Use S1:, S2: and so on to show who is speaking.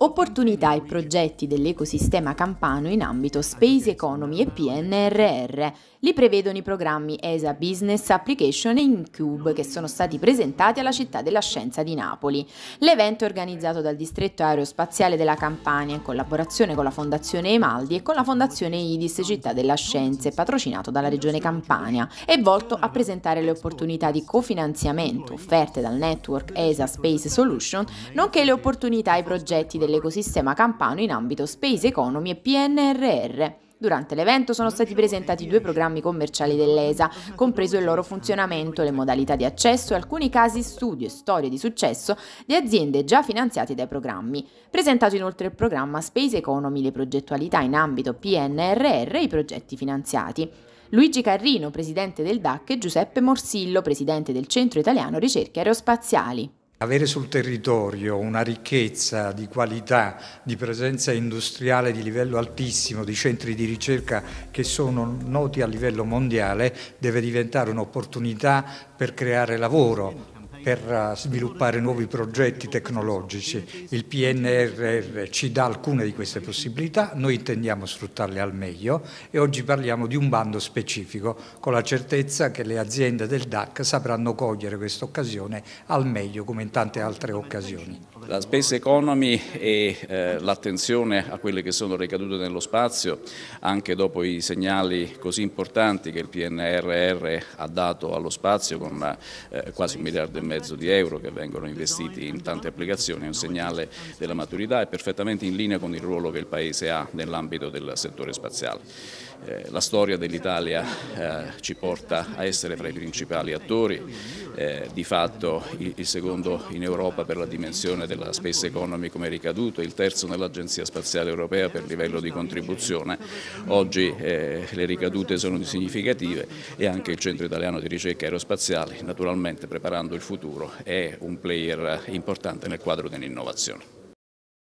S1: Opportunità e progetti dell'ecosistema campano in ambito Space Economy e PNRR. Li prevedono i programmi ESA Business Application e Incube che sono stati presentati alla Città della Scienza di Napoli. L'evento è organizzato dal Distretto Aerospaziale della Campania in collaborazione con la Fondazione Emaldi e con la Fondazione IDIS Città della Scienza e patrocinato dalla Regione Campania. È volto a presentare le opportunità di cofinanziamento offerte dal network ESA Space Solution, nonché le opportunità e progetti del dell'ecosistema campano in ambito Space Economy e PNRR. Durante l'evento sono stati presentati due programmi commerciali dell'ESA, compreso il loro funzionamento, le modalità di accesso e alcuni casi studio e storie di successo di aziende già finanziate dai programmi. Presentato inoltre il programma Space Economy, le progettualità in ambito PNRR e i progetti finanziati. Luigi Carrino, presidente del DAC, e Giuseppe Morsillo, presidente del Centro Italiano Ricerche Aerospaziali.
S2: Avere sul territorio una ricchezza di qualità, di presenza industriale di livello altissimo, di centri di ricerca che sono noti a livello mondiale, deve diventare un'opportunità per creare lavoro, per eh, sviluppare nuovi progetti tecnologici. Il PNRR ci dà alcune di queste possibilità, noi intendiamo sfruttarle al meglio e oggi parliamo di un bando specifico con la certezza che le aziende del DAC sapranno cogliere questa occasione al meglio come in tante altre occasioni.
S3: La space economy e eh, l'attenzione a quelle che sono ricadute nello spazio, anche dopo i segnali così importanti che il PNRR ha dato allo spazio con eh, quasi un miliardo e mezzo mezzo di euro che vengono investiti in tante applicazioni, è un segnale della maturità e perfettamente in linea con il ruolo che il Paese ha nell'ambito del settore spaziale. Eh, la storia dell'Italia eh, ci porta a essere fra i principali attori, eh, di fatto il, il, secondo in Europa per la dimensione della space economy come ricaduto, il terzo nell'Agenzia Spaziale Europea per livello di contribuzione. Oggi eh, le ricadute sono significative e anche il Centro Italiano di Ricerca Aerospaziale, naturalmente preparando il futuro, è un player importante nel quadro dell'innovazione.